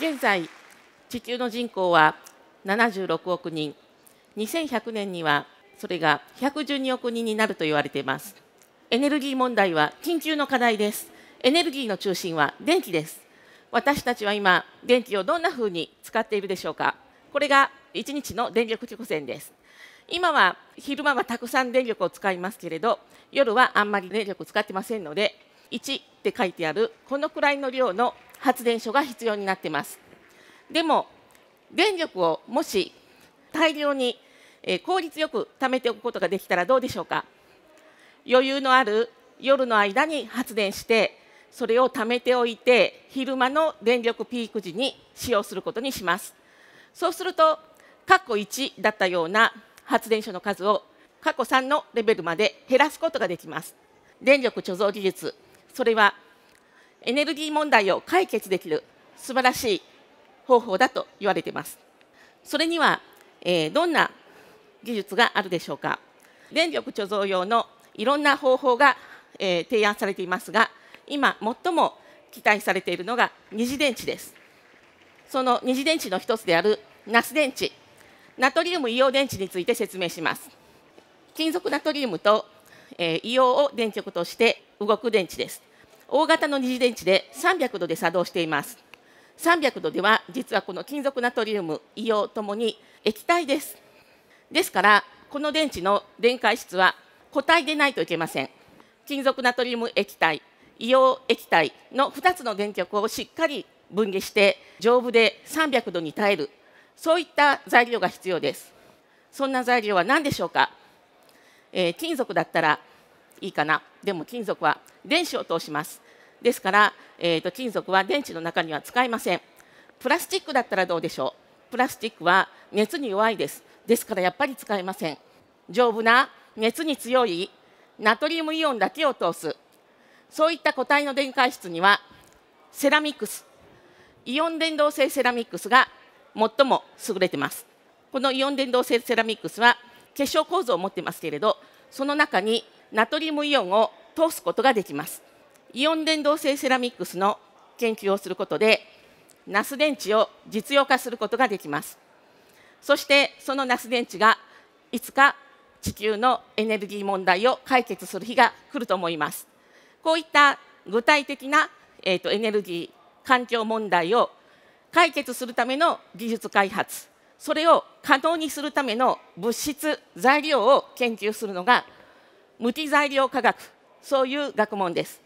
現在地球の人口は76億人2100年にはそれが112億人になると言われていますエネルギー問題は緊急の課題ですエネルギーの中心は電気です私たちは今電気をどんなふうに使っているでしょうかこれが1日の電力直線です今は昼間はたくさん電力を使いますけれど夜はあんまり電力を使ってませんので1って書いてあるこのくらいの量の発電所が必要になっていますでも電力をもし大量に、え効率よく貯めておくことができたらどうでしょうか余裕のある夜の間に発電してそれを貯めておいて昼間の電力ピーク時に使用することにしますそうすると過去1だったような発電所の数を過去3のレベルまで減らすことができます電力貯蔵技術それはエネルギー問題を解決できる素晴らしい方法だと言われています。それには、えー、どんな技術があるでしょうか。電力貯蔵用のいろんな方法が、えー、提案されていますが、今最も期待されているのが二次電池です。その二次電池の一つであるナス電池、ナトリウム硫黄電池について説明します。金属ナトリウムと、えー、硫黄を電極として動く電池です。大型の二次電池で300度で作動しています300度では実はこの金属ナトリウム硫黄ともに液体ですですからこの電池の電解質は固体でないといけません金属ナトリウム液体硫黄液体の2つの電極をしっかり分離して丈夫で300度に耐えるそういった材料が必要ですそんな材料は何でしょうか、えー、金属だったらいいかなでも金属は電子を通しますですから、えーと、金属は電池の中には使えませんプラスチックだったらどうでしょうプラスチックは熱に弱いですですからやっぱり使えません丈夫な熱に強いナトリウムイオンだけを通すそういった固体の電解質にはセラミックスイオン伝導性セラミックスが最も優れてますこのイオン伝導性セラミックスは結晶構造を持ってますけれどその中にナトリウムイオンを通すことができますイオン電動性セラミックスの研究をすることでナス電池を実用化することができますそしてそのナス電池がいつか地球のエネルギー問題を解決する日が来ると思いますこういった具体的な、えーと、とエネルギー環境問題を解決するための技術開発それを可能にするための物質材料を研究するのが無機材料科学そういう学問です